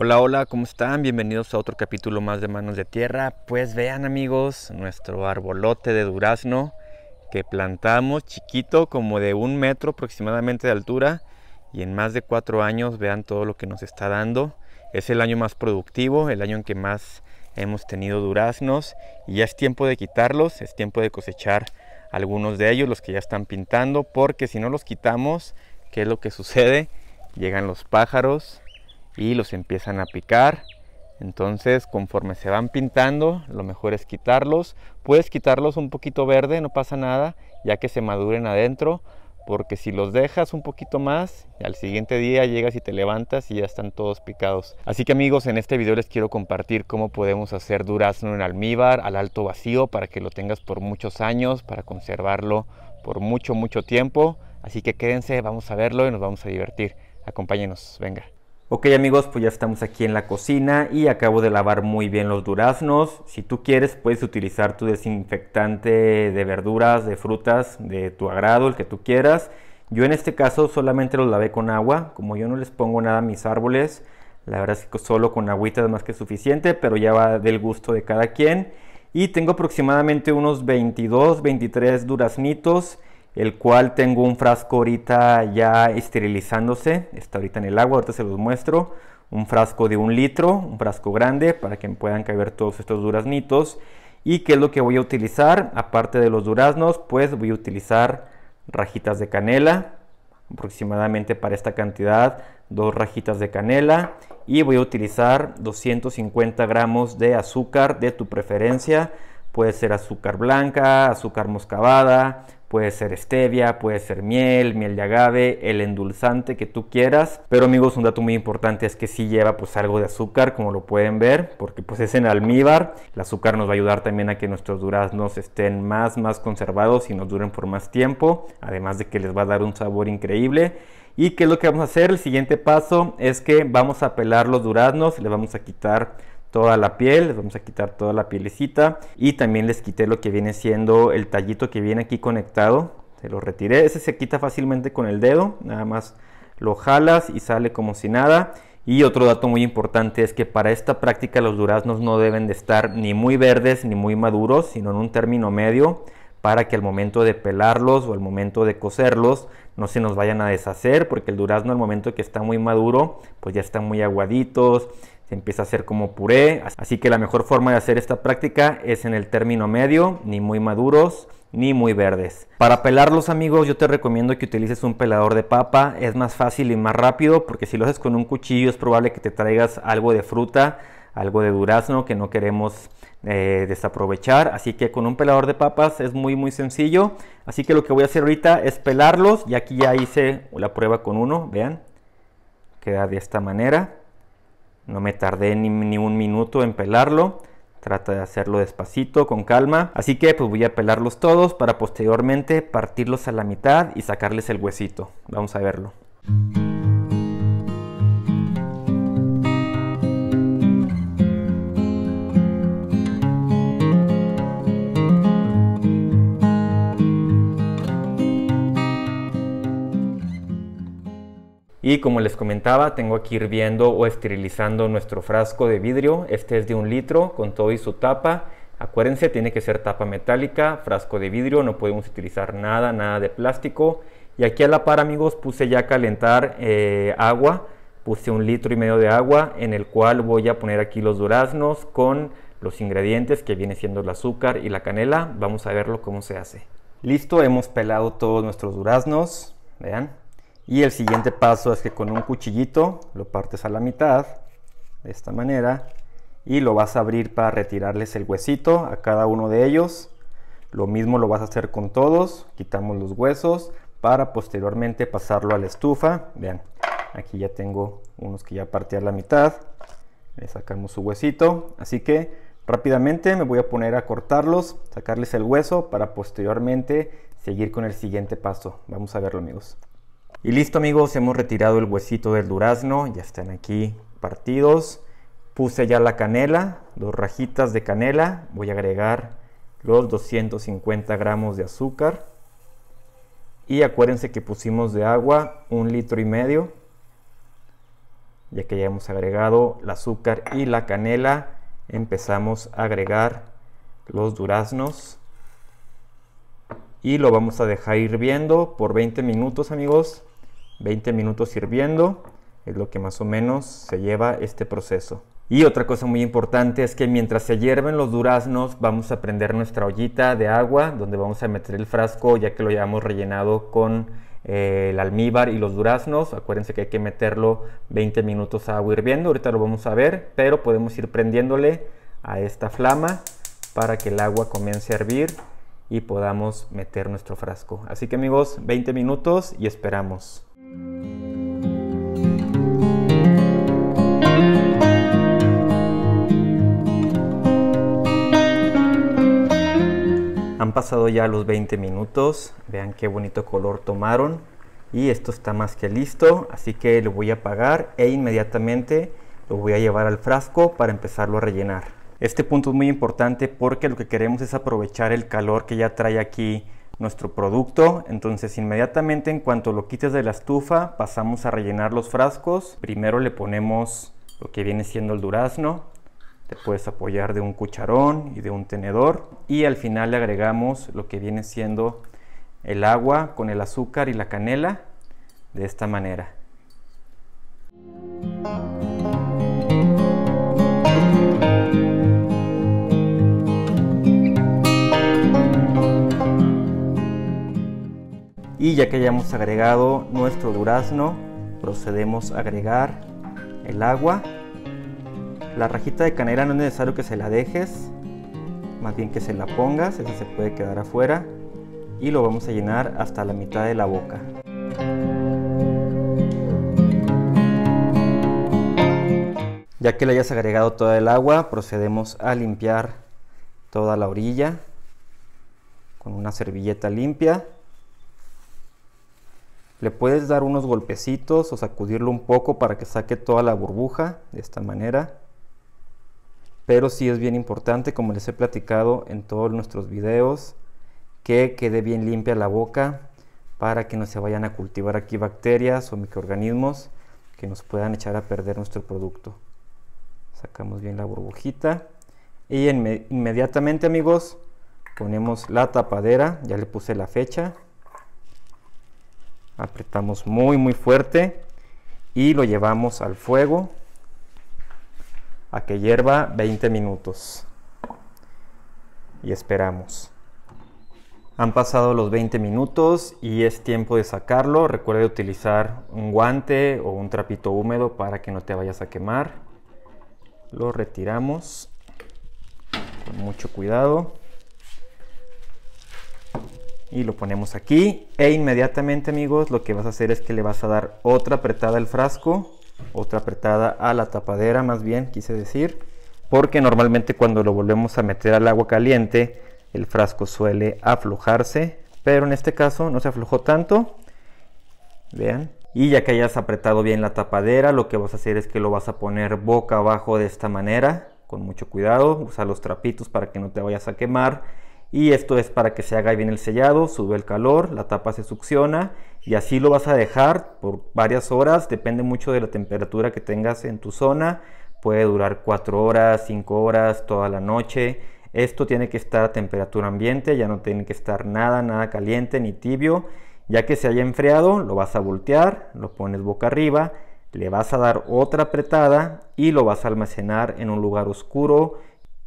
Hola, hola, ¿cómo están? Bienvenidos a otro capítulo más de Manos de Tierra. Pues vean amigos, nuestro arbolote de durazno que plantamos chiquito, como de un metro aproximadamente de altura. Y en más de cuatro años vean todo lo que nos está dando. Es el año más productivo, el año en que más hemos tenido duraznos. Y ya es tiempo de quitarlos, es tiempo de cosechar algunos de ellos, los que ya están pintando. Porque si no los quitamos, ¿qué es lo que sucede? Llegan los pájaros y los empiezan a picar. Entonces, conforme se van pintando, lo mejor es quitarlos. Puedes quitarlos un poquito verde, no pasa nada, ya que se maduren adentro, porque si los dejas un poquito más, al siguiente día llegas y te levantas y ya están todos picados. Así que amigos, en este video les quiero compartir cómo podemos hacer durazno en almíbar al alto vacío para que lo tengas por muchos años, para conservarlo por mucho, mucho tiempo. Así que quédense, vamos a verlo y nos vamos a divertir. Acompáñenos, venga. Ok amigos, pues ya estamos aquí en la cocina y acabo de lavar muy bien los duraznos. Si tú quieres puedes utilizar tu desinfectante de verduras, de frutas, de tu agrado, el que tú quieras. Yo en este caso solamente los lavé con agua, como yo no les pongo nada a mis árboles, la verdad es que solo con agüita es más que suficiente, pero ya va del gusto de cada quien. Y tengo aproximadamente unos 22, 23 duraznitos el cual tengo un frasco ahorita ya esterilizándose, está ahorita en el agua, ahorita se los muestro, un frasco de un litro, un frasco grande para que puedan caber todos estos duraznitos. ¿Y qué es lo que voy a utilizar? Aparte de los duraznos, pues voy a utilizar rajitas de canela, aproximadamente para esta cantidad, dos rajitas de canela y voy a utilizar 250 gramos de azúcar de tu preferencia. Puede ser azúcar blanca, azúcar moscabada, Puede ser stevia, puede ser miel, miel de agave, el endulzante que tú quieras. Pero amigos, un dato muy importante es que sí lleva pues algo de azúcar, como lo pueden ver, porque pues es en almíbar. El azúcar nos va a ayudar también a que nuestros duraznos estén más, más conservados y nos duren por más tiempo. Además de que les va a dar un sabor increíble. ¿Y qué es lo que vamos a hacer? El siguiente paso es que vamos a pelar los duraznos, les vamos a quitar toda la piel, les vamos a quitar toda la pielecita y también les quité lo que viene siendo el tallito que viene aquí conectado, se lo retiré, ese se quita fácilmente con el dedo, nada más lo jalas y sale como si nada. Y otro dato muy importante es que para esta práctica los duraznos no deben de estar ni muy verdes ni muy maduros, sino en un término medio para que al momento de pelarlos o al momento de cocerlos no se nos vayan a deshacer, porque el durazno al momento que está muy maduro, pues ya están muy aguaditos, se empieza a hacer como puré. Así que la mejor forma de hacer esta práctica es en el término medio, ni muy maduros ni muy verdes. Para pelarlos amigos yo te recomiendo que utilices un pelador de papa, es más fácil y más rápido porque si lo haces con un cuchillo es probable que te traigas algo de fruta, algo de durazno que no queremos eh, desaprovechar. Así que con un pelador de papas es muy muy sencillo. Así que lo que voy a hacer ahorita es pelarlos y aquí ya hice la prueba con uno, vean, queda de esta manera. No me tardé ni, un minuto en pelarlo. Trata de hacerlo despacito, con calma. Así que pues voy a pelarlos todos para posteriormente partirlos a la mitad y sacarles el huesito. Vamos a verlo. Y como les comentaba, tengo aquí hirviendo o esterilizando nuestro frasco de vidrio. Este es de un litro con todo y su tapa. Acuérdense, tiene que ser tapa metálica, frasco de vidrio, no podemos utilizar nada, nada de plástico. Y aquí a la par, amigos, puse ya a calentar eh, agua. Puse un litro y medio de agua en el cual voy a poner aquí los duraznos con los ingredientes que viene siendo el azúcar y la canela. Vamos a verlo cómo se hace. Listo, hemos pelado todos nuestros duraznos. Vean, y el siguiente paso es que con un cuchillito lo partes a la mitad, de esta manera, y lo vas a abrir para retirarles el huesito a cada uno de ellos. Lo mismo lo vas a hacer con todos, quitamos los huesos para posteriormente pasarlo a la estufa. Vean, aquí ya tengo unos que ya partí a la mitad, le sacamos su huesito, así que rápidamente me voy a poner a cortarlos, sacarles el hueso para posteriormente seguir con el siguiente paso. Vamos a verlo amigos. Y listo amigos, hemos retirado el huesito del durazno, ya están aquí partidos. Puse ya la canela, dos rajitas de canela, voy a agregar los 250 gramos de azúcar. Y acuérdense que pusimos de agua un litro y medio, ya que ya hemos agregado el azúcar y la canela, empezamos a agregar los duraznos. Y lo vamos a dejar hirviendo por 20 minutos amigos 20 minutos hirviendo es lo que más o menos se lleva este proceso. Y otra cosa muy importante es que mientras se hierven los duraznos vamos a prender nuestra ollita de agua donde vamos a meter el frasco ya que lo llevamos rellenado con eh, el almíbar y los duraznos. Acuérdense que hay que meterlo 20 minutos a agua hirviendo, ahorita lo vamos a ver, pero podemos ir prendiéndole a esta flama para que el agua comience a hervir y podamos meter nuestro frasco. Así que amigos, 20 minutos y esperamos. Han pasado ya los 20 minutos, vean qué bonito color tomaron y esto está más que listo, así que lo voy a apagar e inmediatamente lo voy a llevar al frasco para empezarlo a rellenar. Este punto es muy importante porque lo que queremos es aprovechar el calor que ya trae aquí nuestro producto. Entonces inmediatamente en cuanto lo quites de la estufa pasamos a rellenar los frascos. Primero le ponemos lo que viene siendo el durazno. Te puedes apoyar de un cucharón y de un tenedor. Y al final le agregamos lo que viene siendo el agua con el azúcar y la canela de esta manera. Y ya que hayamos agregado nuestro durazno, procedemos a agregar el agua. La rajita de canela no es necesario que se la dejes, más bien que se la pongas, esa se puede quedar afuera. Y lo vamos a llenar hasta la mitad de la boca. Ya que le hayas agregado toda el agua, procedemos a limpiar toda la orilla con una servilleta limpia. Le puedes dar unos golpecitos o sacudirlo un poco para que saque toda la burbuja de esta manera. Pero sí es bien importante, como les he platicado en todos nuestros videos, que quede bien limpia la boca para que no se vayan a cultivar aquí bacterias o microorganismos que nos puedan echar a perder nuestro producto. Sacamos bien la burbujita y inmediatamente amigos ponemos la tapadera, ya le puse la fecha apretamos muy muy fuerte y lo llevamos al fuego a que hierva 20 minutos y esperamos han pasado los 20 minutos y es tiempo de sacarlo recuerde utilizar un guante o un trapito húmedo para que no te vayas a quemar lo retiramos con mucho cuidado y lo ponemos aquí e inmediatamente amigos lo que vas a hacer es que le vas a dar otra apretada al frasco otra apretada a la tapadera más bien quise decir porque normalmente cuando lo volvemos a meter al agua caliente el frasco suele aflojarse pero en este caso no se aflojó tanto vean y ya que hayas apretado bien la tapadera lo que vas a hacer es que lo vas a poner boca abajo de esta manera con mucho cuidado usa los trapitos para que no te vayas a quemar y esto es para que se haga bien el sellado, sube el calor, la tapa se succiona y así lo vas a dejar por varias horas, depende mucho de la temperatura que tengas en tu zona, puede durar 4 horas, 5 horas, toda la noche. Esto tiene que estar a temperatura ambiente, ya no tiene que estar nada, nada caliente ni tibio. Ya que se haya enfriado, lo vas a voltear, lo pones boca arriba, le vas a dar otra apretada y lo vas a almacenar en un lugar oscuro,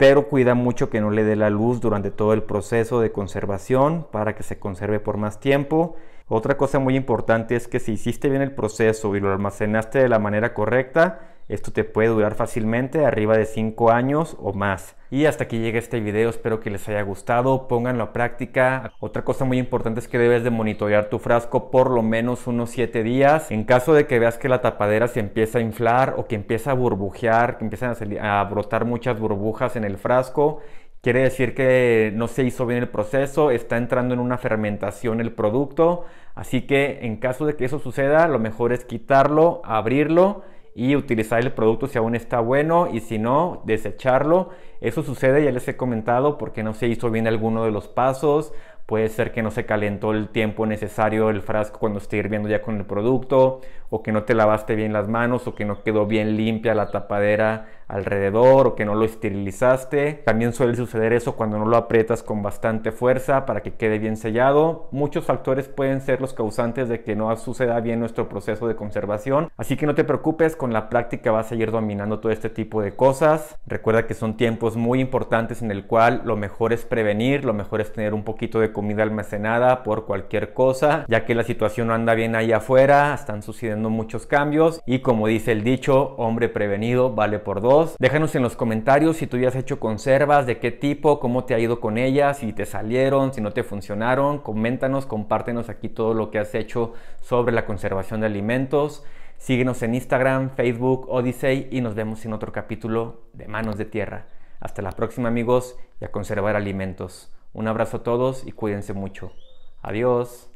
pero cuida mucho que no le dé la luz durante todo el proceso de conservación para que se conserve por más tiempo. Otra cosa muy importante es que si hiciste bien el proceso y lo almacenaste de la manera correcta, esto te puede durar fácilmente arriba de 5 años o más. Y hasta aquí llega este video, espero que les haya gustado, pónganlo a práctica. Otra cosa muy importante es que debes de monitorear tu frasco por lo menos unos 7 días. En caso de que veas que la tapadera se empieza a inflar o que empieza a burbujear, que empiezan a, a brotar muchas burbujas en el frasco, quiere decir que no se hizo bien el proceso, está entrando en una fermentación el producto. Así que en caso de que eso suceda, lo mejor es quitarlo, abrirlo y utilizar el producto si aún está bueno y si no, desecharlo. Eso sucede, ya les he comentado, porque no se hizo bien alguno de los pasos. Puede ser que no se calentó el tiempo necesario el frasco cuando esté hirviendo ya con el producto, o que no te lavaste bien las manos, o que no quedó bien limpia la tapadera alrededor o que no lo esterilizaste. También suele suceder eso cuando no lo aprietas con bastante fuerza para que quede bien sellado. Muchos factores pueden ser los causantes de que no suceda bien nuestro proceso de conservación. Así que no te preocupes, con la práctica vas a ir dominando todo este tipo de cosas. Recuerda que son tiempos muy importantes en el cual lo mejor es prevenir, lo mejor es tener un poquito de comida almacenada por cualquier cosa, ya que la situación no anda bien ahí afuera, están sucediendo muchos cambios y como dice el dicho, hombre prevenido vale por dos. Déjanos en los comentarios si tú ya has hecho conservas, de qué tipo, cómo te ha ido con ellas, si te salieron, si no te funcionaron. Coméntanos, compártenos aquí todo lo que has hecho sobre la conservación de alimentos. Síguenos en Instagram, Facebook, Odyssey y nos vemos en otro capítulo de Manos de Tierra. Hasta la próxima amigos y a conservar alimentos. Un abrazo a todos y cuídense mucho. Adiós.